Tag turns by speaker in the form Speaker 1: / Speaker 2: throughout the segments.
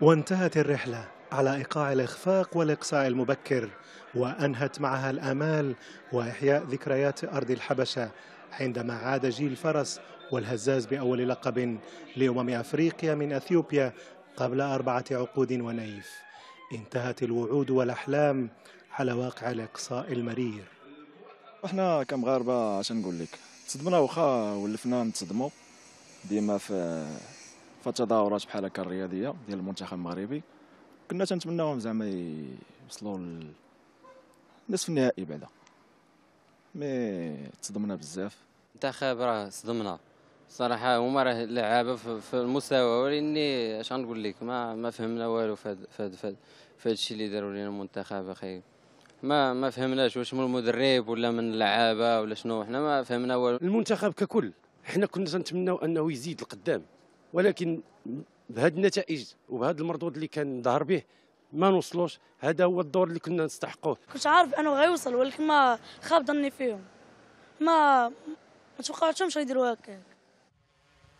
Speaker 1: وانتهت الرحلة على إيقاع الإخفاق والإقصاء المبكر وأنهت معها الآمال وإحياء ذكريات أرض الحبشة عندما عاد جيل فرس والهزاز بأول لقب لأمم أفريقيا من أثيوبيا قبل أربعة عقود ونيف انتهت الوعود والأحلام على واقع الإقصاء المرير احنا كمغاربة عشان نقول لك تصدمنا وخا ولفنا نتصدموا ديما في فتظاهرات بحال هكا الرياضيه ديال المنتخب المغربي كنا تنتمناهم زعما يوصلوا لنصف النهائي بعدا مي تصدمنا بزاف
Speaker 2: المنتخب راه صدمنا صراحه هما راه لعابه في المستوى ولكن اش غنقول لك ما ما فهمنا والو في هذا الشيء اللي داروا لنا المنتخب اخي ما ما فهمناش واش من المدرب ولا من اللعابه ولا شنو حنا ما فهمنا والو المنتخب ككل
Speaker 1: حنا كنا تنتمناو انه يزيد القدام ولكن بهذه النتائج وبهذا المردود اللي كان ظهر به ما نوصلوش هذا هو الدور اللي كنا نستحقوه
Speaker 3: كنت عارف انه غيوصل ولكن ما خاب ظني فيهم ما ما توقعتهمش غيديروا هكاك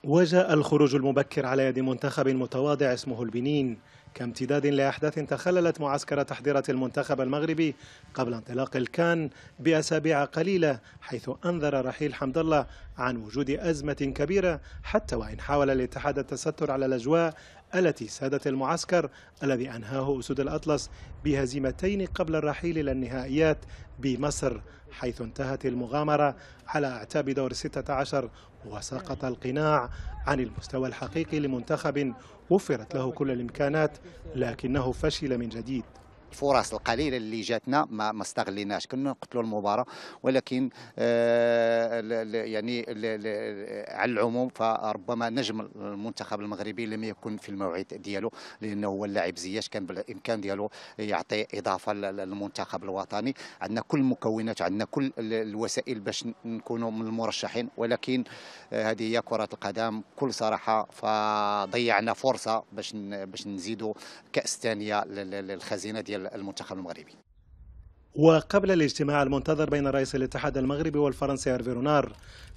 Speaker 1: وجاء الخروج المبكر على يد منتخب متواضع اسمه البنين كامتداد لأحداث تخللت معسكر تحضيرة المنتخب المغربي قبل انطلاق الكان بأسابيع قليلة حيث أنذر رحيل حمد الله عن وجود أزمة كبيرة حتى وإن حاول الاتحاد التستر على الأجواء التي سادت المعسكر الذي أنهاه أسود الأطلس بهزيمتين قبل الرحيل إلى النهائيات بمصر حيث انتهت المغامرة على أعتاب دور 16 وسقط القناع عن المستوى الحقيقي لمنتخب وفرت له كل الإمكانات لكنه فشل من جديد
Speaker 3: الفرص القليله اللي جاتنا ما, ما استغليناش كنا نقتلوا المباراه ولكن آه، يعني على العموم فربما نجم المنتخب المغربي لم يكن في الموعد ديالو لانه هو اللاعب زياش كان بالامكان ديالو يعطي اضافه للمنتخب الوطني عندنا كل المكونات عندنا كل الوسائل باش نكونوا من المرشحين ولكن آه، هذه هي كره القدم بكل صراحه فضيعنا فرصه باش باش نزيدوا كاس ثانيه للخزينه ديال المنتخب المغربي
Speaker 1: وقبل الاجتماع المنتظر بين رئيس الاتحاد المغربي والفرنسي أرفيرونار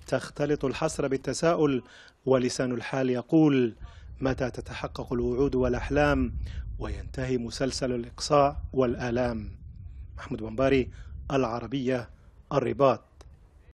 Speaker 1: تختلط الحسرة بالتساؤل ولسان الحال يقول متى تتحقق الوعود والأحلام وينتهي مسلسل الإقصاء والآلام محمود بنباري العربية الرباط